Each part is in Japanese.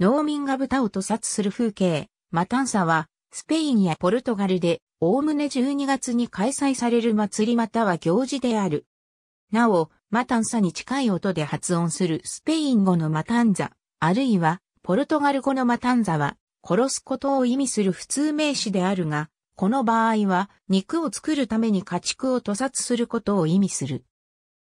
農民が豚を屠殺する風景、マタンサは、スペインやポルトガルで、おおむね12月に開催される祭りまたは行事である。なお、マタンサに近い音で発音するスペイン語のマタンザ、あるいは、ポルトガル語のマタンザは、殺すことを意味する普通名詞であるが、この場合は、肉を作るために家畜を屠殺することを意味する。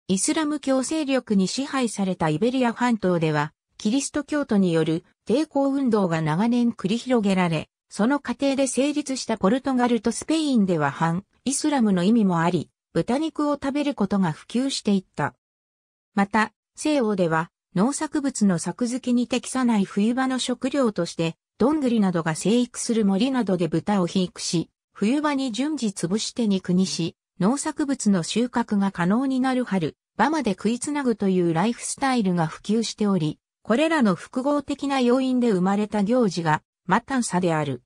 イスラム教勢力に支配されたイベリア半島では、キリスト教徒による抵抗運動が長年繰り広げられ、その過程で成立したポルトガルとスペインでは反イスラムの意味もあり、豚肉を食べることが普及していった。また、西欧では農作物の作付けに適さない冬場の食料として、どんぐりなどが生育する森などで豚を肥育し、冬場に順次潰して肉にし、農作物の収穫が可能になる春、場まで食いつなぐというライフスタイルが普及しており、これらの複合的な要因で生まれた行事が、マタンサである。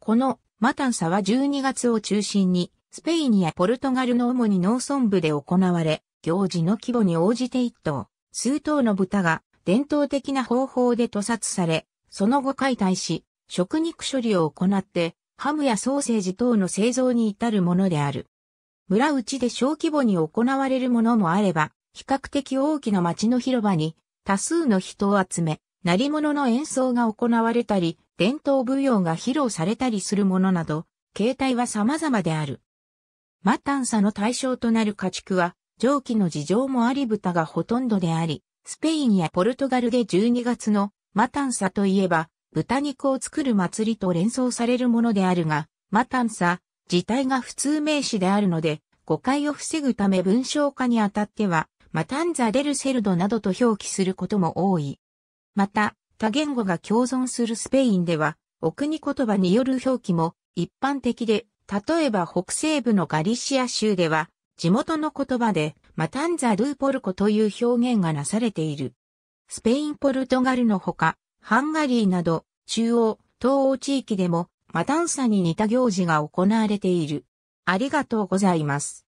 この、マタンサは12月を中心に、スペインやポルトガルの主に農村部で行われ、行事の規模に応じて一頭、数頭の豚が、伝統的な方法で屠殺され、その後解体し、食肉処理を行って、ハムやソーセージ等の製造に至るものである。村内で小規模に行われるものもあれば、比較的大きな町の広場に多数の人を集め、鳴り物の演奏が行われたり、伝統舞踊が披露されたりするものなど、形態は様々である。マタンサの対象となる家畜は、上記の事情もあり豚がほとんどであり、スペインやポルトガルで12月のマタンサといえば、豚肉を作る祭りと連想されるものであるが、マタンサ自体が普通名詞であるので、誤解を防ぐため文章化にあたっては、マタンザ・デル・セルドなどと表記することも多い。また、多言語が共存するスペインでは、お国言葉による表記も一般的で、例えば北西部のガリシア州では、地元の言葉で、マタンザ・ルーポルコという表現がなされている。スペイン・ポルトガルのほか、ハンガリーなど、中央、東欧地域でも、マタンサに似た行事が行われている。ありがとうございます。